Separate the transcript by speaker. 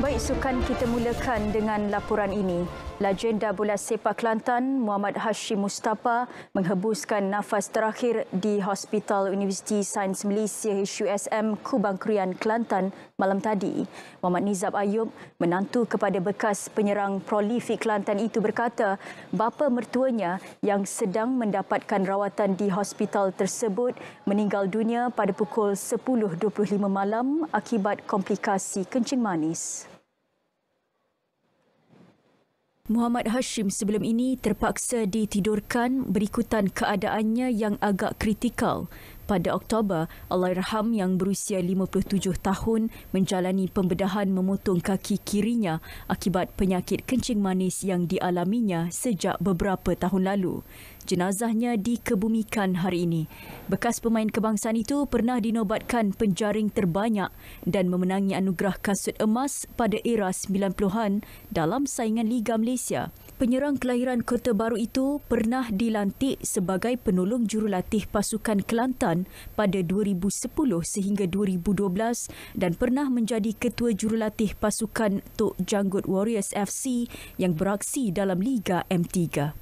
Speaker 1: Baik, sukan kita mulakan dengan laporan ini. Legenda bola sepak Kelantan, Muhammad Hashim Mustafa menghebuskan nafas terakhir di Hospital Universiti Sains Malaysia HUSM Kubang Kerian, Kelantan malam tadi. Muhammad Nizab Ayub, menantu kepada bekas penyerang prolifik Kelantan itu berkata, bapa mertuanya yang sedang mendapatkan rawatan di hospital tersebut meninggal dunia pada pukul 10.25 malam akibat komplikasi kencing manis. Muhammad Hashim sebelum ini terpaksa ditidurkan berikutan keadaannya yang agak kritikal pada Oktober, Allahyarham yang berusia 57 tahun menjalani pembedahan memotong kaki kirinya akibat penyakit kencing manis yang dialaminya sejak beberapa tahun lalu. Jenazahnya dikebumikan hari ini. Bekas pemain kebangsaan itu pernah dinobatkan penjaring terbanyak dan memenangi anugerah kasut emas pada era 90-an dalam saingan Liga Malaysia. Penyerang kelahiran Kota Baru itu pernah dilantik sebagai penolong jurulatih pasukan Kelantan pada 2010 sehingga 2012 dan pernah menjadi ketua jurulatih pasukan Tok Janggut Warriors FC yang beraksi dalam Liga M3.